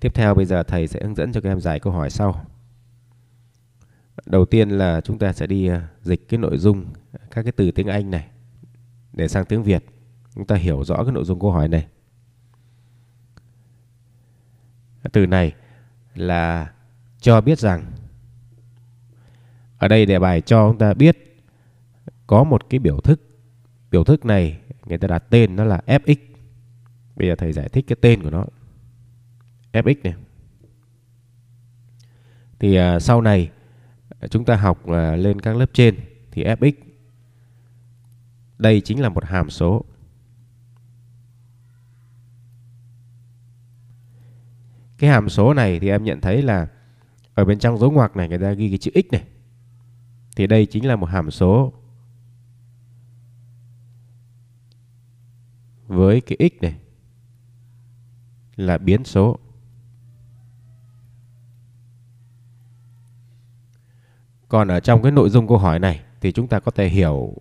Tiếp theo bây giờ thầy sẽ hướng dẫn cho các em giải câu hỏi sau. Đầu tiên là chúng ta sẽ đi à, dịch cái nội dung các cái từ tiếng Anh này để sang tiếng Việt. Chúng ta hiểu rõ cái nội dung câu hỏi này. Từ này là cho biết rằng ở đây đề bài cho chúng ta biết có một cái biểu thức. Biểu thức này người ta đặt tên nó là fx. Bây giờ thầy giải thích cái tên của nó fx này thì à, sau này à, chúng ta học à, lên các lớp trên thì fx đây chính là một hàm số cái hàm số này thì em nhận thấy là ở bên trong dấu ngoặc này người ta ghi cái chữ x này thì đây chính là một hàm số với cái x này là biến số Còn ở trong cái nội dung câu hỏi này thì chúng ta có thể hiểu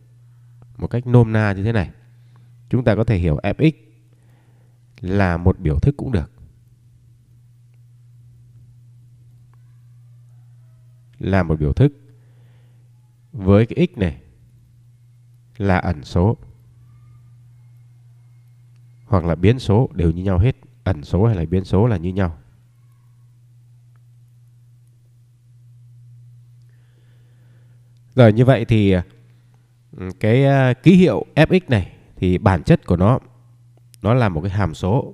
một cách nôm na như thế này. Chúng ta có thể hiểu Fx là một biểu thức cũng được. Là một biểu thức với cái x này là ẩn số hoặc là biến số đều như nhau hết ẩn số hay là biến số là như nhau Rồi như vậy thì ừ, cái ờ, ký hiệu fx này thì bản chất của nó nó là một cái hàm số.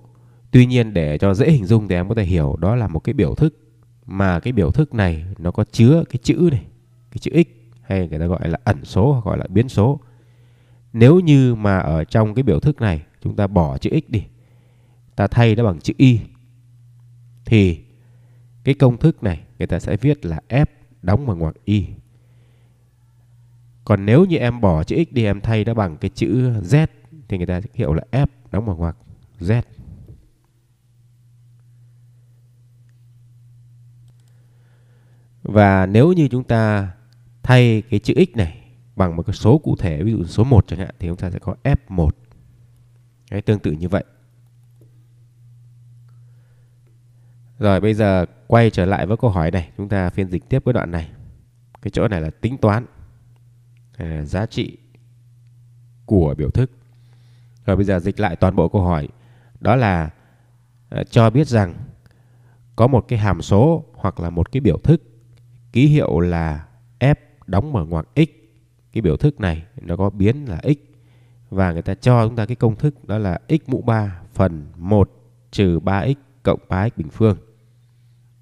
Tuy nhiên để cho dễ hình dung thì em có thể hiểu đó là một cái biểu thức mà cái biểu thức này nó có chứa cái chữ này, cái chữ x hay người ta gọi là ẩn số hoặc gọi là biến số. Nếu như mà ở trong cái biểu thức này chúng ta bỏ chữ x đi, ta thay nó bằng chữ y thì cái công thức này người ta sẽ viết là f đóng bằng ngoặc y còn nếu như em bỏ chữ x đi em thay nó bằng cái chữ z thì người ta hiểu là f đóng bằng ngoặc z Và nếu như chúng ta thay cái chữ x này bằng một cái số cụ thể, ví dụ số 1 chẳng hạn thì chúng ta sẽ có F1. Đấy, tương tự như vậy. Rồi bây giờ quay trở lại với câu hỏi này, chúng ta phiên dịch tiếp cái đoạn này. Cái chỗ này là tính toán. À, giá trị của biểu thức. Rồi bây giờ dịch lại toàn bộ câu hỏi. Đó là à, cho biết rằng có một cái hàm số hoặc là một cái biểu thức ký hiệu là f đóng mở ngoặc x. Cái biểu thức này nó có biến là x và người ta cho chúng ta cái công thức đó là x mũ 3 phần 1 trừ 3x cộng 3x bình phương.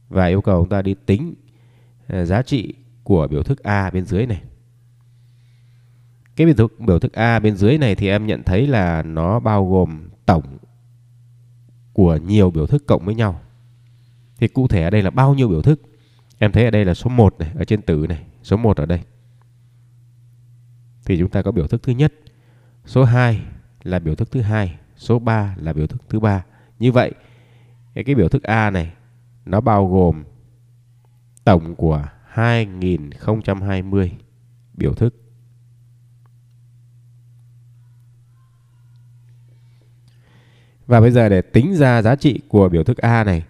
Và yêu cầu chúng ta đi tính à, giá trị của biểu thức a bên dưới này. Cái biểu thức, biểu thức A bên dưới này thì em nhận thấy là nó bao gồm tổng của nhiều biểu thức cộng với nhau. Thì cụ thể ở đây là bao nhiêu biểu thức? Em thấy ở đây là số 1 này, ở trên tử này, số 1 ở đây. Thì chúng ta có biểu thức thứ nhất, số 2 là biểu thức thứ hai, số 3 là biểu thức thứ ba. Như vậy, cái, cái biểu thức A này nó bao gồm tổng của 2020 biểu thức Và bây giờ để tính ra giá trị của biểu thức A này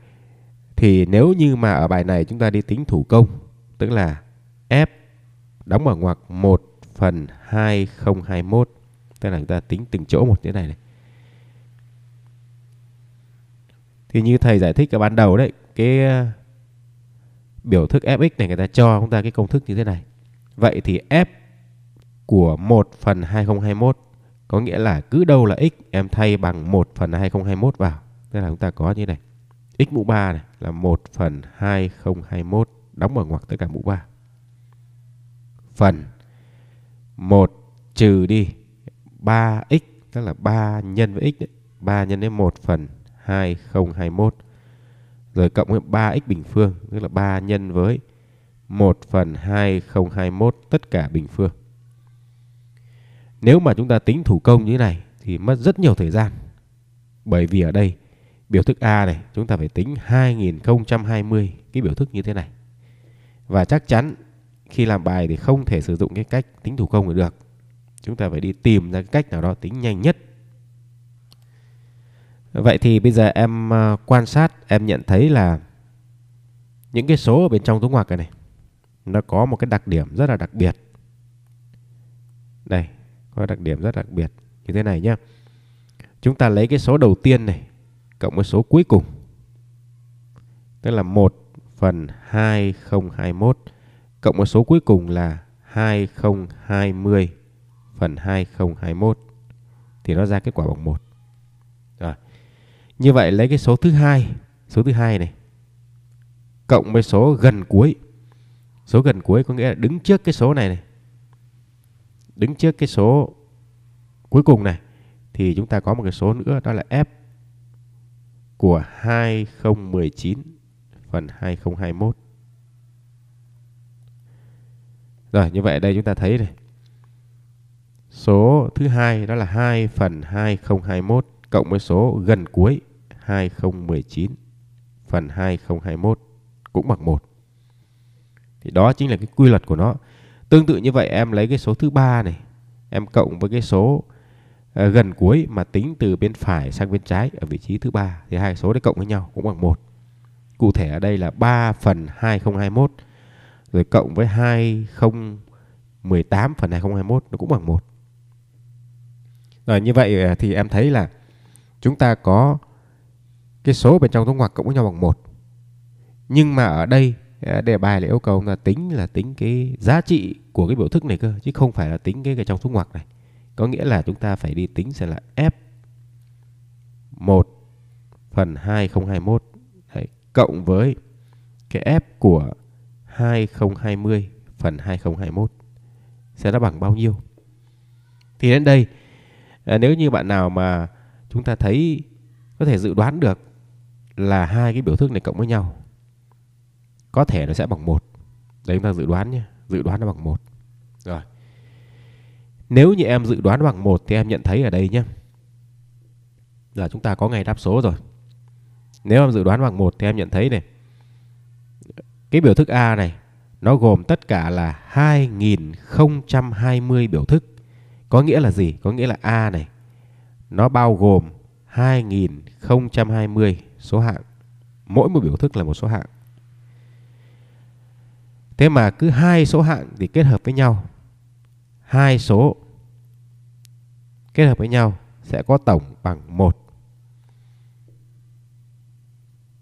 thì nếu như mà ở bài này chúng ta đi tính thủ công tức là F đóng ở ngoặc 1 phần 2021 tức là chúng ta tính từng chỗ một như thế này này. Thì như thầy giải thích ở ban đầu đấy, cái ờ, biểu thức Fx này người ta cho chúng ta cái công thức như thế này. Vậy thì F của 1 phần 2021 có nghĩa là cứ đâu là x em thay bằng 1 phần 2021 vào tức là chúng ta có như này x mũ 3 này là 1 phần 2021 đóng mở ngoặc tất cả mũ 3 phần 1 trừ đi 3x tức là 3 nhân với x đấy. 3 nhân với 1 phần 2021 rồi cộng với 3x bình phương tức là 3 nhân với 1 phần 2021 tất cả bình phương nếu mà chúng ta tính thủ công như thế này thì mất rất nhiều thời gian. Bởi vì ở đây biểu thức A này chúng ta phải tính 2020 cái biểu thức như thế này. Và chắc chắn khi làm bài thì không thể sử dụng cái cách tính thủ công được. Chúng ta phải đi tìm ra cái cách nào đó tính nhanh nhất. Vậy thì bây giờ em ờ, quan sát em nhận thấy là những cái số ở bên trong dấu ngoặc này nó có một cái đặc điểm rất là đặc biệt. Đây, có đặc điểm rất đặc biệt như thế này nhé chúng ta lấy cái số đầu tiên này cộng với số cuối cùng tức là 1 phần 2021 cộng với số cuối cùng là 2020 phần 2021 thì nó ra kết quả bằng 1. Rồi. Như vậy lấy cái số thứ hai, số thứ hai này cộng với số gần cuối. Số gần cuối có nghĩa là đứng trước cái số này này đứng trước cái số cuối cùng này thì chúng ta có một cái số nữa đó là F của 2019 phần 2021. Rồi như vậy đây chúng ta thấy này. Số thứ hai đó là 2 phần 2021 cộng với số gần cuối 2019 phần 2021 cũng bằng 1. Thì đó chính là cái quy luật của nó. Tương tự như vậy em lấy cái số thứ ba này em cộng với cái số ờ, gần cuối mà tính từ bên phải sang bên trái ở vị trí thứ ba thì hai số đấy cộng với nhau cũng bằng một Cụ thể ở đây là 3 phần 2021 rồi cộng với 2018 phần 2021 nó cũng bằng một Rồi như vậy ờ, thì em thấy là chúng ta có cái số bên trong dấu ngoặc cộng với nhau bằng một Nhưng mà ở đây Ờ, đề bài lại yêu cầu là tính là tính cái giá trị của cái biểu thức này cơ chứ không phải là tính cái, cái trong thuốc ngoặc này có nghĩa là chúng ta phải đi tính sẽ là f 1 phần 2021 Đấy, cộng với cái f của 2020 phần 2021 sẽ là bằng bao nhiêu thì đến đây à, nếu như bạn nào mà chúng ta thấy có thể dự đoán được là hai cái biểu thức này cộng với nhau có thể nó sẽ bằng một đấy chúng ta dự đoán nhé dự đoán nó bằng một rồi nếu như em dự đoán bằng một thì em nhận thấy ở đây nhé là chúng ta có ngày đáp số rồi nếu em dự đoán bằng một thì em nhận thấy này cái biểu thức A này nó gồm tất cả là 2020 biểu thức. Có nghĩa là gì? Có nghĩa là A này nó bao gồm 2020 số hạng. Mỗi một biểu thức là một số hạng. Thế mà cứ hai số hạng thì kết hợp với nhau. Hai số kết hợp với nhau sẽ có tổng bằng 1.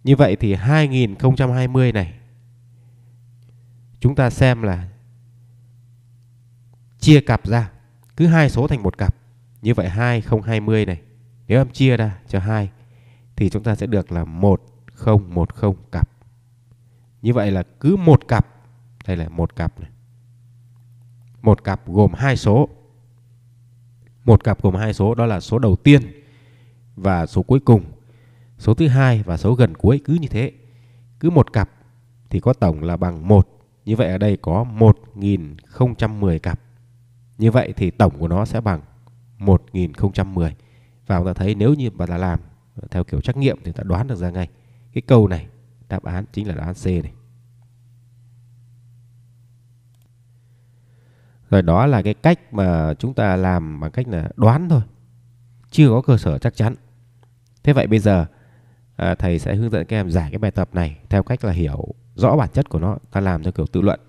Như vậy thì 2020 này chúng ta xem là chia cặp ra, cứ hai số thành một cặp. Như vậy 2020 này nếu em chia ra cho 2 thì chúng ta sẽ được là 1010 cặp. Như vậy là cứ một cặp đây là một cặp này. Một cặp gồm hai số. Một cặp gồm hai số đó là số đầu tiên và số cuối cùng. Số thứ hai và số gần cuối cứ như thế. Cứ một cặp thì có tổng là bằng 1. Như vậy ở đây có 1010 cặp. Như vậy thì tổng của nó sẽ bằng 1010. Và chúng ta thấy nếu như mà ta làm theo kiểu trắc nghiệm thì ta đoán được ra ngay. Cái câu này đáp án chính là đáp án C này. rồi đó là cái cách mà chúng ta làm bằng cách là đoán thôi chưa có cơ sở chắc chắn thế vậy bây giờ à, thầy sẽ hướng dẫn các em giải cái bài tập này theo cách là hiểu rõ bản chất của nó ta làm theo kiểu tự luận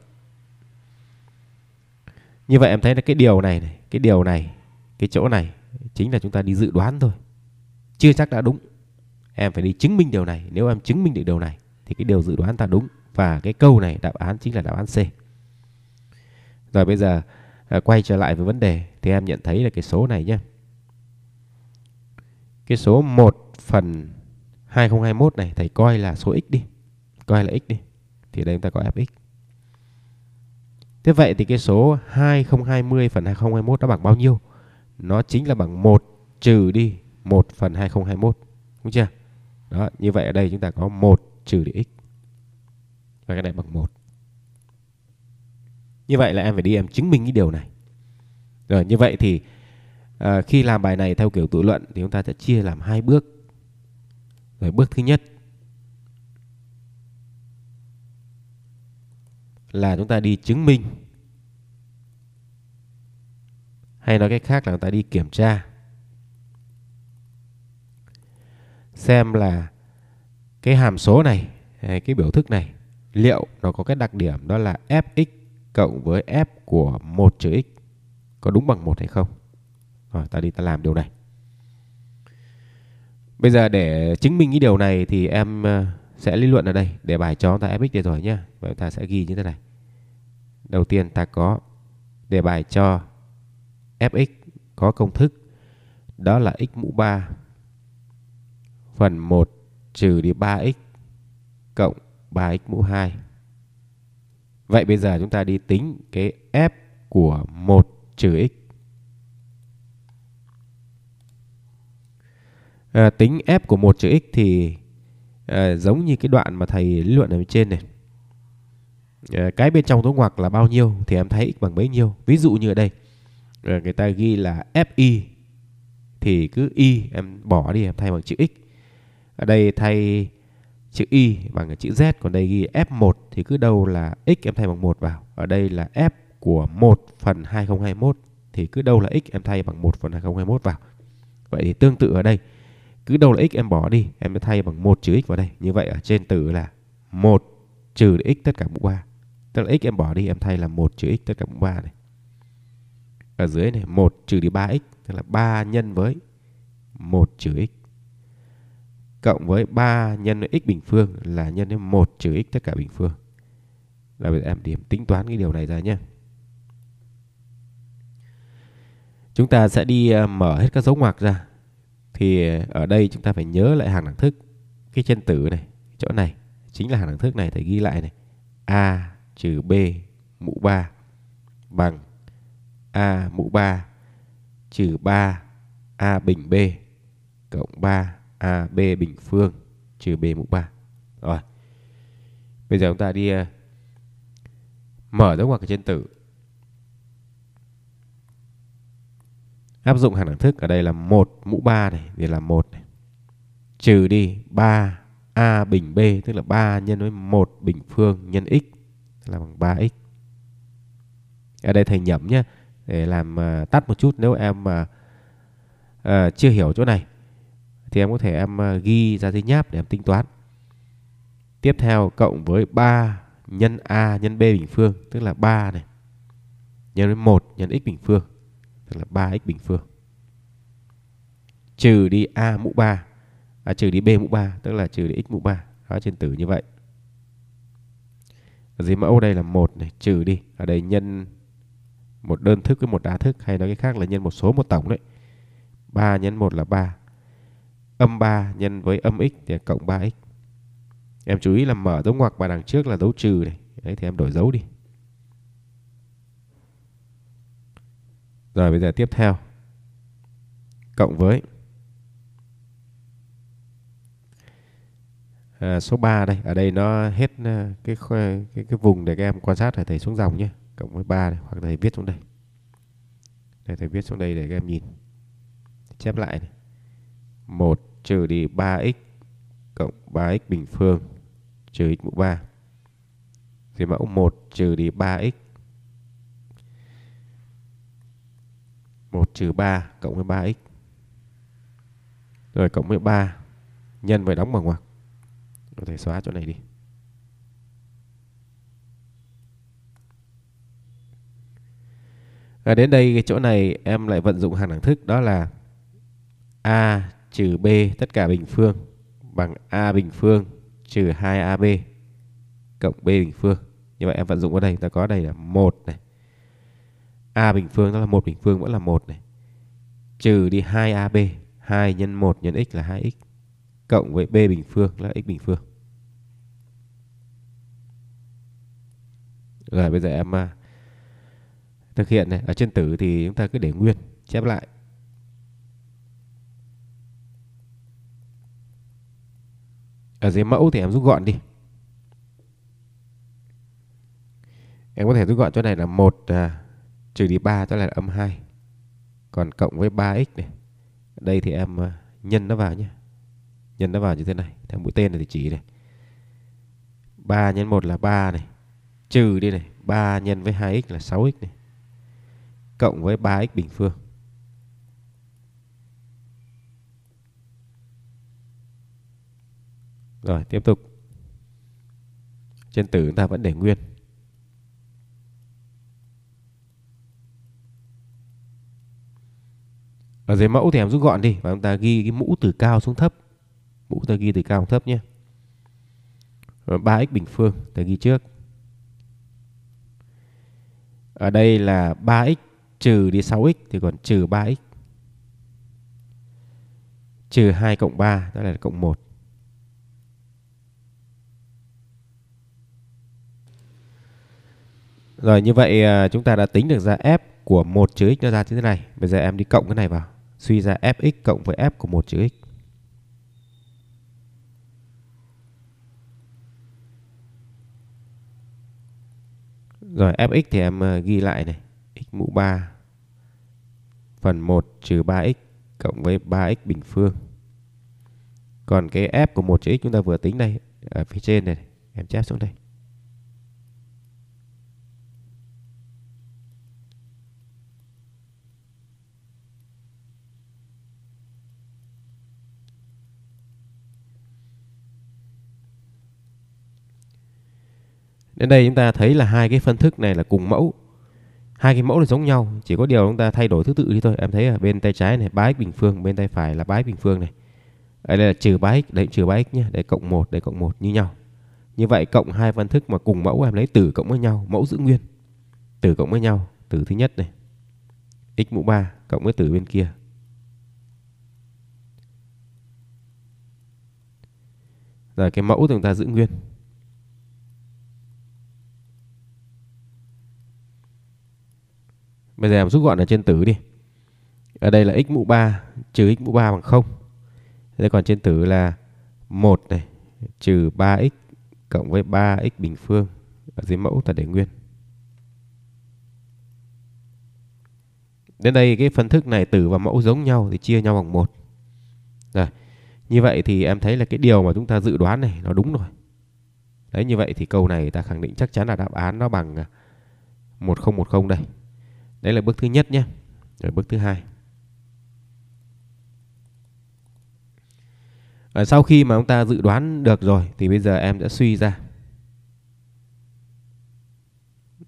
như vậy em thấy là cái điều này, này cái điều này cái chỗ này chính là chúng ta đi dự đoán thôi chưa chắc đã đúng em phải đi chứng minh điều này nếu em chứng minh được điều này thì cái điều dự đoán ta đúng và cái câu này đáp án chính là đáp án C rồi bây giờ à, quay trở lại với vấn đề thì em nhận thấy là cái số này nhé. Cái số 1 phần 2021 này thầy coi là số x đi. Coi là x đi. Thì đây chúng ta có fx. Thế vậy thì cái số 2020 phần 2021 nó bằng bao nhiêu? Nó chính là bằng 1 trừ đi 1 phần 2021. Đúng chưa? Đó, như vậy ở đây chúng ta có 1 trừ đi x. Và cái này bằng 1 như vậy là em phải đi em chứng minh cái điều này rồi như vậy thì à, khi làm bài này theo kiểu tự luận thì chúng ta sẽ chia làm hai bước rồi bước thứ nhất là chúng ta đi chứng minh hay nói cách khác là chúng ta đi kiểm tra xem là cái hàm số này hay cái biểu thức này liệu nó có cái đặc điểm đó là fx cộng với f của 1 trừ x có đúng bằng 1 hay không. Rồi ta đi ta làm điều này. Bây giờ để chứng minh cái điều này thì em ờ, sẽ lý luận ở đây để bài cho ta fx được rồi nhá. Vậy ta sẽ ghi như thế này. Đầu tiên ta có đề bài cho fx có công thức đó là x mũ 3 phần 1 trừ đi 3x cộng 3x mũ 2 Vậy bây giờ chúng ta đi tính cái f của 1 trừ x. À, tính f của 1 trừ x thì à, giống như cái đoạn mà thầy lý luận ở bên trên này. À, cái bên trong dấu ngoặc là bao nhiêu thì em thấy x bằng bấy nhiêu. Ví dụ như ở đây à, người ta ghi là fi thì cứ y em bỏ đi em thay bằng chữ x. Ở đây thay chữ Y bằng cái chữ Z còn đây ghi F1 thì cứ đâu là x em thay bằng 1 vào. Ở đây là F của 1 phần 2021 thì cứ đâu là x em thay bằng 1 phần 2021 vào. Vậy thì tương tự ở đây cứ đâu là x em bỏ đi, em sẽ thay bằng 1 trừ x vào đây. Như vậy ở trên tử là 1 trừ x tất cả mũ 3. Tức là x em bỏ đi em thay là 1 trừ x tất cả mũ 3 này. Ở dưới này 1 trừ đi 3x tức là 3 nhân với 1 trừ x cộng với 3 nhân x bình phương là nhân với 1 trừ x tất cả bình phương. Là bây giờ em điểm tính toán cái điều này ra nhé. Chúng ta sẽ đi ờ, mở hết các dấu ngoặc ra. Thì ờ, ở đây chúng ta phải nhớ lại hàng đẳng thức. Cái chân tử này, chỗ này chính là hàng đẳng thức này thầy ghi lại này. A trừ B mũ 3 bằng A mũ 3 trừ 3 A bình B cộng 3 AB bình phương trừ B mũ 3. Rồi. Bây giờ chúng ta đi ờ, mở dấu ngoặc trên tử. Áp dụng hàng đẳng thức ở đây là 1 mũ 3 này thì là 1 này. Trừ đi 3 A bình B tức là 3 nhân với 1 bình phương nhân x là bằng 3x. Ở đây thầy nhẩm nhé để làm ờ, tắt một chút nếu em mà ờ, uh, chưa hiểu chỗ này thì em có thể em à, ghi ra giấy nháp để em tính toán. Tiếp theo cộng với 3 nhân A nhân B bình phương tức là 3 này nhân với 1 nhân x bình phương tức là 3x bình phương trừ đi A mũ 3 à, trừ đi B mũ 3 tức là trừ đi x mũ 3 đó trên tử như vậy ở dưới mẫu đây là 1 này trừ đi ở đây nhân một đơn thức với một đa thức hay nói cái khác là nhân một số một tổng đấy 3 nhân 1 là 3 âm 3 nhân với âm x thì cộng 3x. Em chú ý là mở dấu ngoặc và đằng trước là dấu trừ này. Đấy thì em đổi dấu đi. Rồi bây giờ tiếp theo. Cộng với à, số 3 đây. Ở đây nó hết à, cái cái cái vùng để các em quan sát thầy xuống dòng nhé. Cộng với 3 đây. Hoặc thầy viết xuống đây. Đây thầy viết xuống đây để các em nhìn. Chép lại này. 1 trừ đi 3x cộng 3x bình phương trừ x mũ 3. Thì mẫu 1 trừ đi 3x 1 trừ 3 cộng với 3x rồi cộng với 3 nhân với đóng bằng ngoặc. Có thể xóa chỗ này đi. À, đến đây cái chỗ này em lại vận dụng hàng đẳng thức đó là a trừ b tất cả bình phương bằng a bình phương trừ 2ab cộng b bình phương. Như vậy em vận dụng ở đây ta có đây là 1 này. a bình phương đó là 1 bình phương vẫn là 1 này. Trừ đi 2ab, 2 nhân 1 nhân x là 2x cộng với b bình phương là x bình phương. Rồi bây giờ em à, thực hiện này, ở trên tử thì chúng ta cứ để nguyên, chép lại ở dưới mẫu thì em rút gọn đi em có thể rút gọn chỗ này là 1 à, trừ đi 3 cho này là âm 2 còn cộng với 3x này đây thì em à, nhân nó vào nhé nhân nó vào như thế này theo mũi tên này thì chỉ này 3 nhân 1 là 3 này trừ đi này 3 nhân với 2x là 6x này cộng với 3x bình phương Rồi tiếp tục. Trên tử chúng ta vẫn để nguyên. Ở dưới mẫu thì em rút gọn đi và chúng ta ghi cái mũ từ cao xuống thấp. Mũ ta ghi từ cao xuống thấp nhé. Rồi 3x bình phương ta ghi trước. Ở đây là 3x trừ đi 6x thì còn trừ 3x. Trừ 2 cộng 3 đó là cộng 1. Rồi như vậy à, chúng ta đã tính được ra f của 1 trừ x nó ra như thế này. Bây giờ em đi cộng cái này vào. Suy ra fx cộng với f của 1 trừ x. Rồi fx thì em à, ghi lại này. x mũ 3 phần 1 trừ 3x cộng với 3x bình phương. Còn cái f của 1 chữ x chúng ta vừa tính đây ở phía trên này, em chép xuống đây. Đến đây chúng ta thấy là hai cái phân thức này là cùng mẫu. Hai cái mẫu là giống nhau, chỉ có điều chúng ta thay đổi thứ tự đi thôi. Em thấy ở bên tay trái này ba x bình phương, bên tay phải là ba x bình phương này. Ở đây là trừ 3x, đây trừ 3x nhé, đây cộng 1, đây cộng 1 như nhau. Như vậy cộng hai phân thức mà cùng mẫu em lấy tử cộng với nhau, mẫu giữ nguyên. Tử cộng với nhau, tử thứ nhất này. x mũ 3 cộng với tử bên kia. Rồi cái mẫu chúng ta giữ nguyên. Bây giờ em rút gọn ở trên tử đi. Ở đây là x mũ 3 trừ x mũ 3 bằng 0. Thế còn trên tử là 1 này trừ 3x cộng với 3x bình phương ở dưới mẫu ta để nguyên. Đến đây cái phân thức này tử và mẫu giống nhau thì chia nhau bằng 1. Rồi. Như vậy thì em thấy là cái điều mà chúng ta dự đoán này nó đúng rồi. Đấy như vậy thì câu này ta khẳng định chắc chắn là đáp án nó bằng 1010 à, đây. Đấy là bước thứ nhất nhé. Rồi bước thứ hai. Và sau khi mà chúng ta dự đoán được rồi thì bây giờ em sẽ suy ra.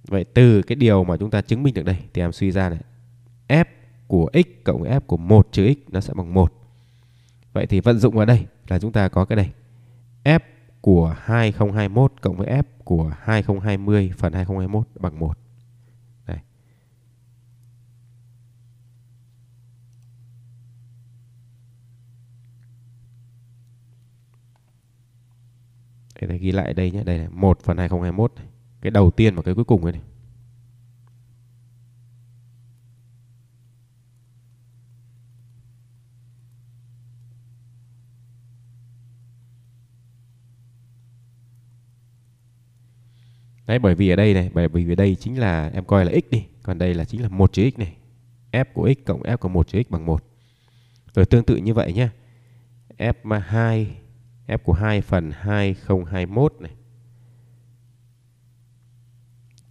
Vậy từ cái điều mà chúng ta chứng minh được đây thì em suy ra này. F của x cộng với F của 1 trừ x nó sẽ bằng 1. Vậy thì vận dụng vào đây là chúng ta có cái đây. F của 2021 cộng với F của 2020 phần 2021 bằng 1. cái này ghi lại đây nhé đây này một phần 2021 này. cái đầu tiên và cái cuối cùng này, này. Đấy bởi vì ở đây này, bởi vì ở đây chính là em coi là x đi, còn đây là chính là một chữ x này. f của x cộng f của một chữ x bằng một Rồi tương tự như vậy nhé F2 F của 2 phần 2021 này.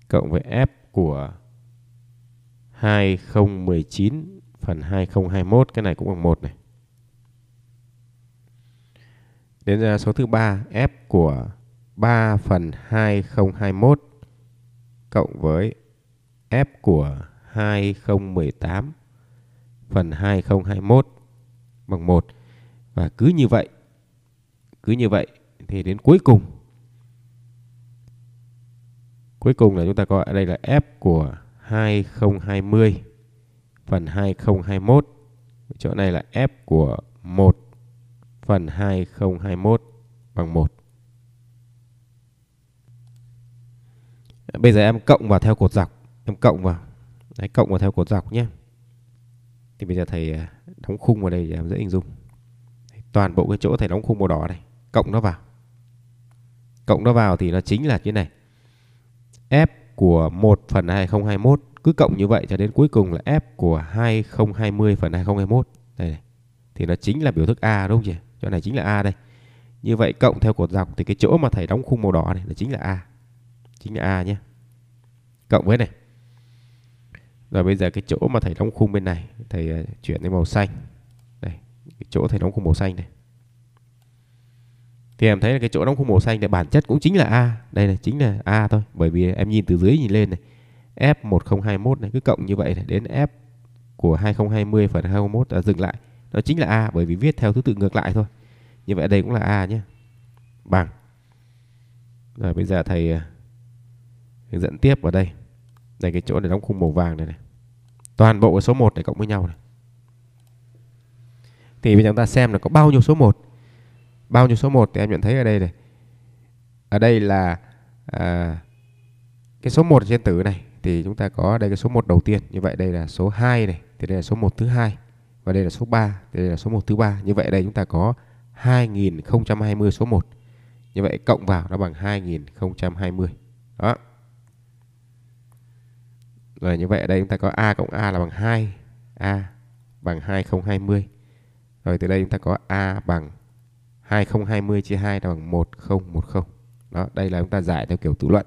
Cộng với F của 2019 phần 2021 cái này cũng bằng 1 này. Đến ra số thứ 3 F của 3 phần 2021 cộng với F của 2018 phần 2021 bằng 1 và cứ như vậy cứ như vậy thì đến cuối cùng Cuối cùng là chúng ta có đây là F của 2020 phần 2021. Chỗ này là F của 1 phần 2021 bằng 1. Bây giờ em cộng vào theo cột dọc. Em cộng vào. Đấy, cộng vào theo cột dọc nhé. Thì bây giờ thầy à, đóng khung vào đây để em dễ hình dung. Toàn bộ cái chỗ thầy đóng khung màu đỏ này cộng nó vào cộng nó vào thì nó chính là như này f của 1 phần 2021 cứ cộng như vậy cho đến cuối cùng là f của 2020 phần 2021 đây này. thì nó chính là biểu thức a đúng không chị chỗ này chính là a đây như vậy cộng theo cột dọc thì cái chỗ mà thầy đóng khung màu đỏ này là chính là a chính là a nhé cộng với này rồi bây giờ cái chỗ mà thầy đóng khung bên này thầy à, chuyển lên màu xanh đây cái chỗ thầy đóng khung màu xanh này thì em thấy là cái chỗ đóng khung màu xanh thì bản chất cũng chính là A đây là chính là A thôi bởi vì em nhìn từ dưới nhìn lên này F1021 này cứ cộng như vậy này đến F của 2020 phần 2021 là dừng lại nó chính là A bởi vì viết theo thứ tự ngược lại thôi như vậy đây cũng là A nhé bằng rồi bây giờ thầy à, hướng dẫn tiếp vào đây đây cái chỗ này đóng khung màu vàng này này toàn bộ số 1 để cộng với nhau này thì bây giờ chúng ta xem là có bao nhiêu số 1 bao nhiêu số 1 thì em nhận thấy ở đây này ở đây là à, cái số 1 trên tử này thì chúng ta có đây cái số 1 đầu tiên như vậy đây là số 2 này thì đây là số 1 thứ hai và đây là số 3 thì đây là số 1 thứ ba như vậy đây chúng ta có 2020 số 1 như vậy cộng vào nó bằng 2020 đó rồi như vậy ở đây chúng ta có A cộng A là bằng 2 A bằng 2020 rồi từ đây chúng ta có A bằng 2020 chia 2 là bằng 1010. Đó, đây là chúng ta giải theo kiểu tự luận.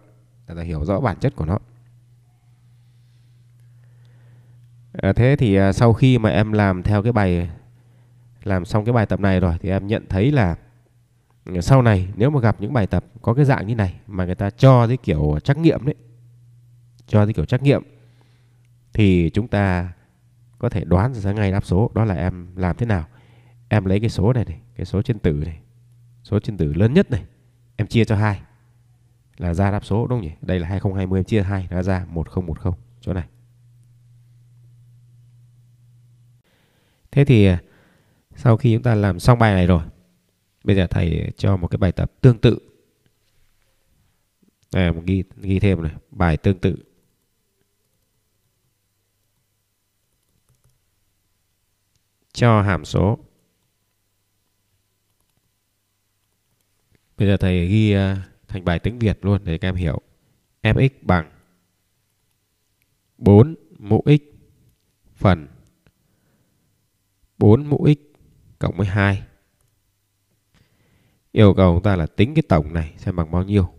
Để ta hiểu rõ bản chất của nó. À, thế thì à, sau khi mà em làm theo cái bài làm xong cái bài tập này rồi thì em nhận thấy là sau này nếu mà gặp những bài tập có cái dạng như này mà người ta cho cái kiểu trắc nghiệm đấy cho cái kiểu trắc nghiệm thì chúng ta có thể đoán ra ngay đáp số đó là em làm thế nào em lấy cái số này này cái số trên tử này số trên tử lớn nhất này em chia cho hai là ra đáp số đúng không nhỉ đây là 2020 em chia hai nó ra 1010 chỗ này thế thì à, sau khi chúng ta làm xong bài này rồi bây giờ thầy cho một cái bài tập tương tự Đây à, ghi ghi thêm này bài tương tự cho hàm số Bây giờ thầy ghi ờ, thành bài tiếng Việt luôn để các em hiểu. Fx bằng 4 mũ x phần 4 mũ x cộng với 2. Yêu cầu chúng ta là tính cái tổng này xem bằng bao nhiêu.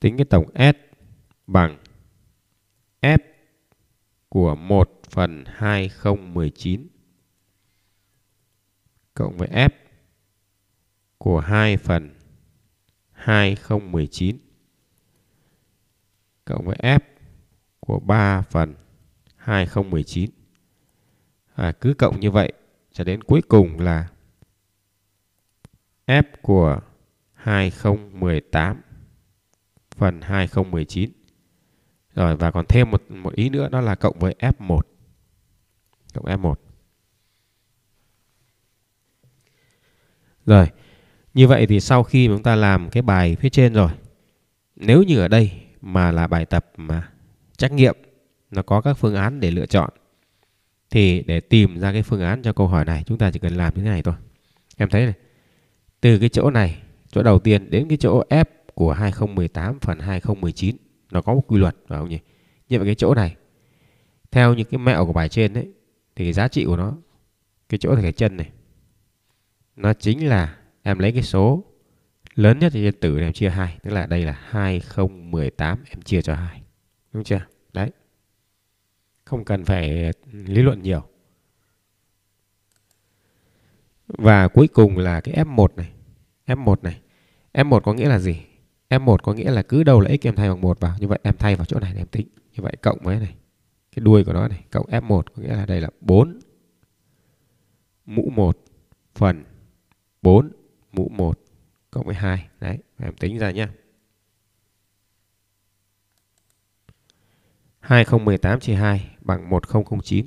Tính cái tổng S bằng F của 1 phần 2019 cộng với F của 2 phần 2019 cộng với F của 3 phần 2019. À, cứ cộng như vậy cho đến cuối cùng là F của 2018 phần 2019. Rồi và còn thêm một một ý nữa đó là cộng với F1. Cộng F1. Rồi, như vậy thì sau khi chúng ta làm cái bài phía trên rồi, nếu như ở đây mà là bài tập mà trắc nghiệm nó có các phương án để lựa chọn thì để tìm ra cái phương án cho câu hỏi này chúng ta chỉ cần làm như thế này thôi. Em thấy này. Từ cái chỗ này, chỗ đầu tiên đến cái chỗ F của 2018 phần 2019 nó có một quy luật phải không nhỉ? Như vậy cái chỗ này theo những cái mẹo của bài trên đấy thì cái giá trị của nó cái chỗ này cái chân này nó chính là em lấy cái số lớn nhất trên điện tử em chia 2 tức là đây là 2018 em chia cho 2 đúng chưa đấy không cần phải lý luận nhiều và cuối cùng là cái F1 này F1 này F1 có nghĩa là gì F1 có nghĩa là cứ đầu là x em thay bằng 1 vào như vậy em thay vào chỗ này để em tính như vậy cộng với này cái đuôi của nó này cộng F1 có nghĩa là đây là 4 mũ 1 phần 4 mũ 1 cộng với 2. Đấy, em tính ra nhé. 2018 chia 2 bằng 1009.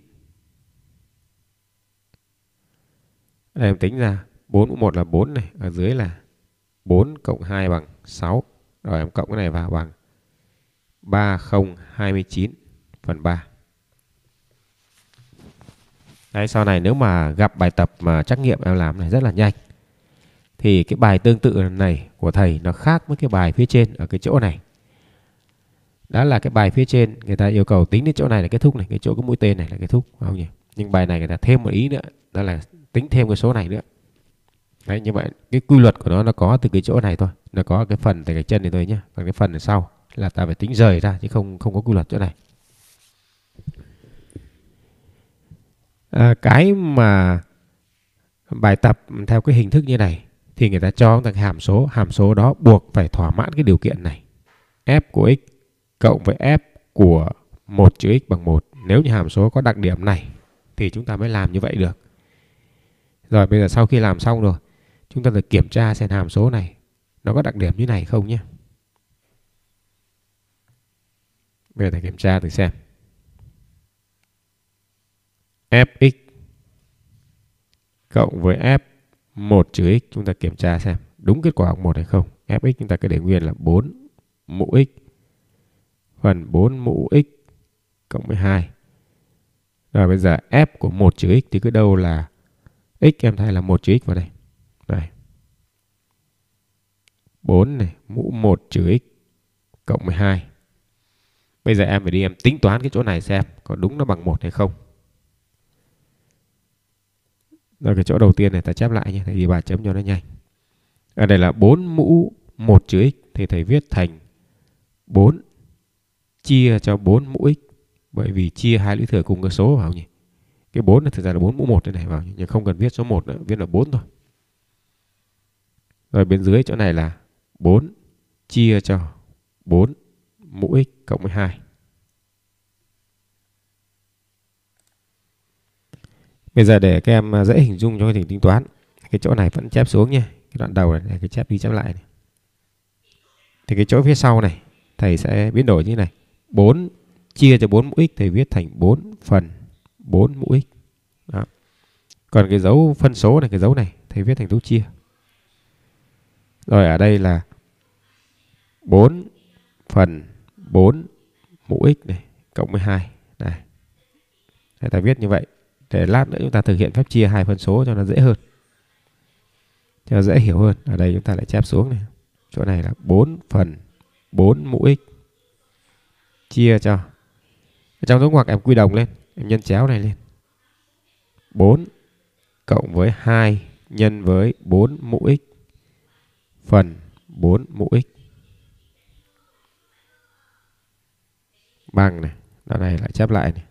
Đây em tính ra 4 mũ 1 là 4 này, ở dưới là 4 cộng 2 bằng 6. Rồi em cộng cái này vào bằng 3029 phần 3. Đấy, sau này nếu mà gặp bài tập mà trắc nghiệm em làm này rất là nhanh thì cái bài tương tự này của thầy nó khác với cái bài phía trên ở cái chỗ này đó là cái bài phía trên người ta yêu cầu tính đến chỗ này là kết thúc này cái chỗ có mũi tên này là kết thúc không nhỉ nhưng bài này người ta thêm một ý nữa đó là tính thêm cái số này nữa đấy như vậy cái quy luật của nó nó có từ cái chỗ này thôi nó có cái phần từ cái chân này thôi nhá còn cái phần ở sau là ta phải tính rời ra chứ không không có quy luật chỗ này à, cái mà bài tập theo cái hình thức như này thì người ta cho rằng hàm số, hàm số đó buộc phải thỏa mãn cái điều kiện này. f của x cộng với f của một chữ x bằng một Nếu như hàm số có đặc điểm này thì chúng ta mới làm như vậy được. Rồi bây giờ sau khi làm xong rồi, chúng ta được kiểm tra xem hàm số này nó có đặc điểm như này không nhé. Bây giờ thầy kiểm tra thử xem. fx cộng với f 1 trừ x chúng ta kiểm tra xem đúng kết quả bằng 1 hay không. Fx chúng ta cứ để nguyên là 4 mũ x phần 4 mũ x cộng 12. Rồi bây giờ f của 1 trừ x thì cứ đâu là x em thay là 1 trừ x vào đây. Đây. 4 này mũ 1 trừ x cộng 12. Bây giờ em phải đi em tính toán cái chỗ này xem có đúng nó bằng 1 hay không. Rồi cái chỗ đầu tiên này ta chép lại nhé, thầy ghi bà chấm cho nó nhanh. Ở à, đây là 4 mũ 1 chữ x thì thầy viết thành 4 chia cho 4 mũ x. Bởi vì chia hai lũy thừa cùng cơ số vào nhỉ. Cái 4 này thực ra là 4 mũ 1 đây này vào nhỉ? nhưng không cần viết số 1 nữa, viết là 4 thôi. Rồi bên dưới chỗ này là 4 chia cho 4 mũ x cộng với 2. Bây giờ để các em à, dễ hình dung cho cái hình tính toán. Cái chỗ này vẫn chép xuống nha. Cái đoạn đầu này, cái chép đi chép lại này. Thì cái chỗ phía sau này thầy sẽ biến đổi như này. 4 chia cho 4 mũ x thầy viết thành 4 phần 4 mũ x. Đó. Còn cái dấu phân số này, cái dấu này thầy viết thành dấu chia. Rồi ở đây là 4 phần 4 mũ x này cộng với 2 này. Thầy ta viết như vậy để lát nữa chúng ta thực hiện phép chia hai phân số cho nó dễ hơn cho dễ hiểu hơn ở đây chúng ta lại chép xuống này chỗ này là 4 phần 4 mũ x chia cho trong dấu ngoặc em quy đồng lên em nhân chéo này lên 4 cộng với 2 nhân với 4 mũ x phần 4 mũ x bằng này đoạn này lại chép lại này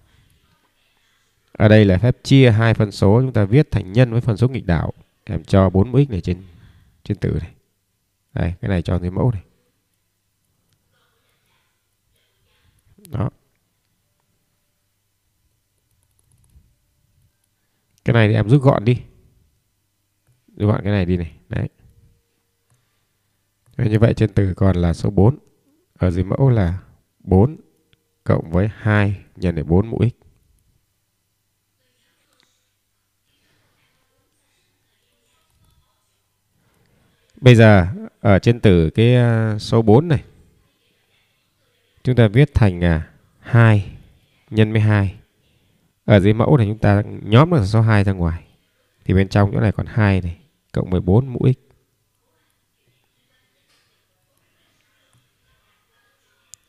ở đây là phép chia hai phân số chúng ta viết thành nhân với phân số nghịch đảo. Em cho 40x này trên trên tử này. Đây, cái này cho dưới mẫu này. Đó. Cái này thì em rút gọn đi. Rút gọn cái này đi này. Đấy. Rồi như vậy trên tử còn là số 4. Ở dưới mẫu là 4 cộng với 2 nhân để 4 mũ x. Bây giờ ở trên tử cái ờ, số 4 này chúng ta viết thành 2 à, nhân với 2. Ở dưới mẫu này chúng ta nhóm được số 2 ra ngoài. Thì bên trong chỗ này còn 2 này cộng 14 mũ x.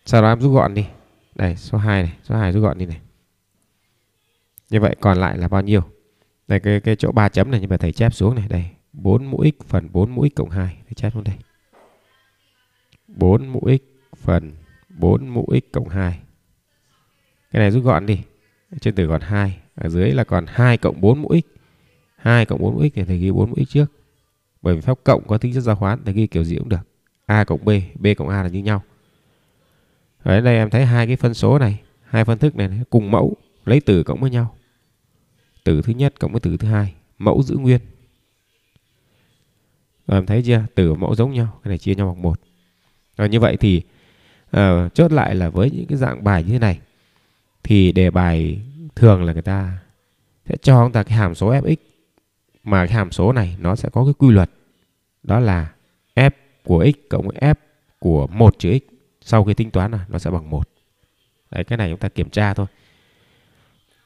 Sau đó em rút gọn đi. Đây, số 2 này, số 2 rút gọn đi này. Như vậy còn lại là bao nhiêu? Đây cái cái chỗ 3 chấm này như vậy thầy chép xuống này, đây, 4 mũ x phần 4 mũ x cộng 2. Thế chat luôn đây. 4 mũ x phần 4 mũ x cộng 2. Cái này rút gọn đi. Trên từ còn 2. Ở dưới là còn 2 cộng 4 mũ x. 2 cộng 4 mũ x thì thầy ghi 4 mũ x trước. Bởi vì phép cộng có tính chất giao khoán thầy ghi kiểu gì cũng được. A cộng B, B cộng A là như nhau. Ở đây em thấy hai cái phân số này, hai phân thức này cùng mẫu lấy từ cộng với nhau. Từ thứ nhất cộng với từ thứ hai, mẫu giữ nguyên rồi ờ, em thấy chưa? Tử mẫu giống nhau, cái này chia nhau bằng một. Rồi ờ, như vậy thì uh, chốt lại là với những cái dạng bài như thế này thì đề bài thường là người ta sẽ cho chúng ta cái hàm số fx mà cái hàm số này nó sẽ có cái quy luật đó là f của x cộng với f của một chữ x sau khi tính toán là nó sẽ bằng một. Đấy, cái này chúng ta kiểm tra thôi.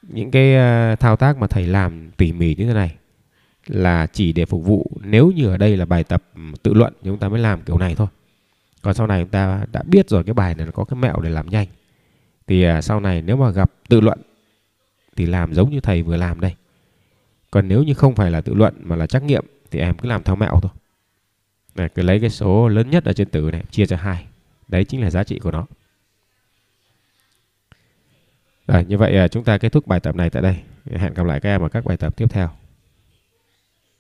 Những cái thao tác mà thầy làm tỉ mỉ như thế này là chỉ để phục vụ nếu như ở đây là bài tập ừ, tự luận chúng ta mới làm kiểu này thôi còn sau này chúng ta đã biết rồi cái bài này nó có cái mẹo để làm nhanh thì à, sau này nếu mà gặp tự luận thì làm giống như thầy vừa làm đây còn nếu như không phải là tự luận mà là trắc nghiệm thì em cứ làm theo mẹo thôi này, cứ lấy cái số lớn nhất ở trên tử này chia cho hai đấy chính là giá trị của nó Rồi, như vậy à, chúng ta kết thúc bài tập này tại đây hẹn gặp lại các em ở các bài tập tiếp theo